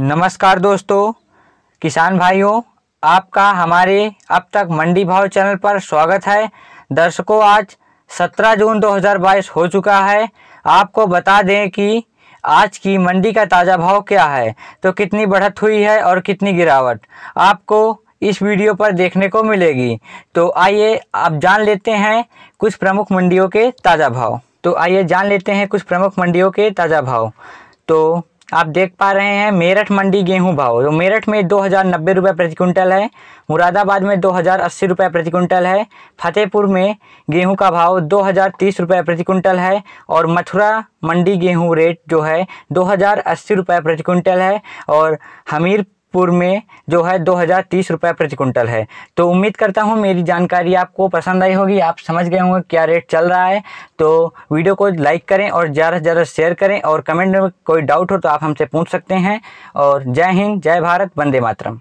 नमस्कार दोस्तों किसान भाइयों आपका हमारे अब तक मंडी भाव चैनल पर स्वागत है दर्शकों आज 17 जून 2022 हो चुका है आपको बता दें कि आज की मंडी का ताज़ा भाव क्या है तो कितनी बढ़त हुई है और कितनी गिरावट आपको इस वीडियो पर देखने को मिलेगी तो आइए आप जान लेते हैं कुछ प्रमुख मंडियों के ताज़ा भाव तो आइए जान लेते हैं कुछ प्रमुख मंडियों के ताज़ा भाव तो आप देख पा रहे हैं मेरठ मंडी गेहूं भाव तो मेरठ में दो हज़ार नब्बे रुपये प्रति क्विंटल है मुरादाबाद में दो हज़ार अस्सी रुपये प्रति क्विंटल है फतेहपुर में गेहूं का भाव दो हज़ार तीस रुपये प्रति क्विंटल है और मथुरा मंडी गेहूं रेट जो है दो हज़ार अस्सी रुपये प्रति क्विंटल है और हमीर पुर में जो है दो हज़ार तीस रुपये प्रति कुंटल है तो उम्मीद करता हूँ मेरी जानकारी आपको पसंद आई होगी आप समझ गए होंगे क्या रेट चल रहा है तो वीडियो को लाइक करें और ज़्यादा से ज़्यादा शेयर करें और कमेंट में कोई डाउट हो तो आप हमसे पूछ सकते हैं और जय हिंद जय भारत वंदे मातरम